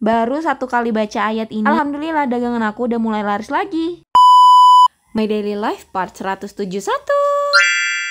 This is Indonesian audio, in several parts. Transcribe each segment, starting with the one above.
Baru satu kali baca ayat ini, alhamdulillah dagangan aku udah mulai laris lagi. My Daily Life part 171.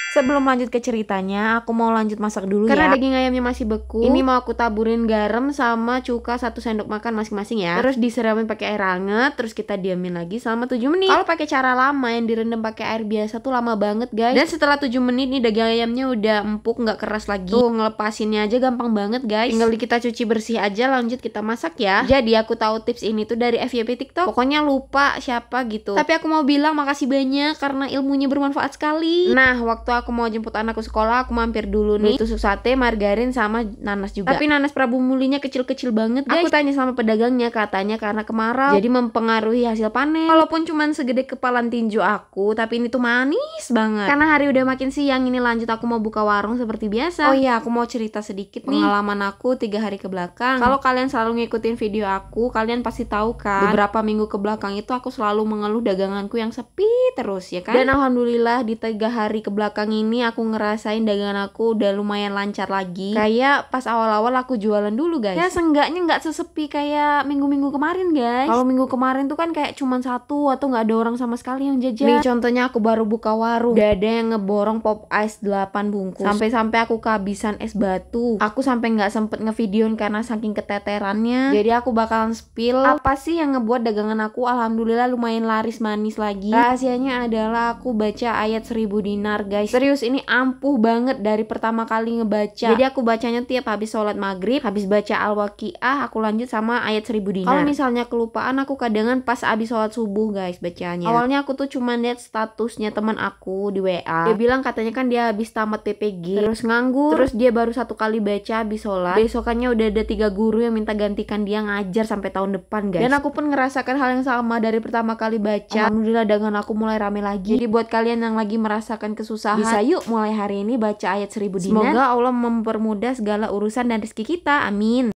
Sebelum lanjut ke ceritanya, aku mau lanjut masak dulu Karena ya. Karena daging ayamnya masih beku. Ini mau aku taburin garam sama cuka satu sendok makan masing-masing ya. Terus disiramin pakai air hangat, terus kita diamin lagi selama 7 menit. Kalau pakai cara lama yang direndam pakai air biasa tuh lama banget, guys. Dan setelah 7 menit nih daging ayamnya udah empuk, nggak keras lagi. Tuh ngelepasinnya aja gampang banget, guys. Tinggal kita cuci bersih aja, lanjut kita masak ya. Jadi aku tahu tips ini tuh dari FYP TikTok. Pokoknya lupa siapa gitu. Tapi aku mau bilang makasih banyak karena ilmunya bermanfaat sekali. Nah, waktu aku aku mau jemput anakku sekolah aku mampir dulu nih tusuk hmm. sate margarin sama nanas juga tapi nanas Prabu Mulinya kecil-kecil banget guys aku tanya sama pedagangnya katanya karena kemarau jadi mempengaruhi hasil panen walaupun cuman segede kepalan tinju aku tapi ini tuh manis banget karena hari udah makin siang ini lanjut aku mau buka warung seperti biasa oh iya aku mau cerita sedikit nih pengalaman aku tiga hari ke belakang kalau kalian selalu ngikutin video aku kalian pasti tahu kan beberapa minggu ke belakang itu aku selalu mengeluh daganganku yang sepi terus ya kan dan alhamdulillah di tiga hari ke belakang sekarang ini aku ngerasain dagangan aku udah lumayan lancar lagi kayak pas awal-awal aku jualan dulu guys ya seenggaknya nggak sesepi kayak minggu-minggu kemarin guys kalau minggu kemarin tuh kan kayak cuman satu atau nggak ada orang sama sekali yang jajan nih contohnya aku baru buka warung gak ada yang ngeborong pop ice 8 bungkus sampai-sampai aku kehabisan es batu aku sampai nggak sempet ngevideoin karena saking keteterannya jadi aku bakalan spill apa sih yang ngebuat dagangan aku alhamdulillah lumayan laris manis lagi rahasianya adalah aku baca ayat seribu dinar guys Serius ini ampuh banget dari pertama kali ngebaca. Jadi aku bacanya tiap habis sholat maghrib, habis baca al-waqiah, aku lanjut sama ayat seribu dinar. Kalau misalnya kelupaan aku kadangan pas habis sholat subuh guys bacanya. Awalnya aku tuh cuma lihat statusnya teman aku di WA. Dia bilang katanya kan dia habis tamat PPG, terus nganggur, terus dia baru satu kali baca habis sholat. Besokannya udah ada tiga guru yang minta gantikan dia ngajar sampai tahun depan guys. Dan aku pun ngerasakan hal yang sama dari pertama kali baca. Alhamdulillah dengan aku mulai rame lagi. Jadi buat kalian yang lagi merasakan kesusahan bisa yuk mulai hari ini baca ayat seribu dinar. Semoga Allah mempermudah segala urusan dan rezeki kita. Amin.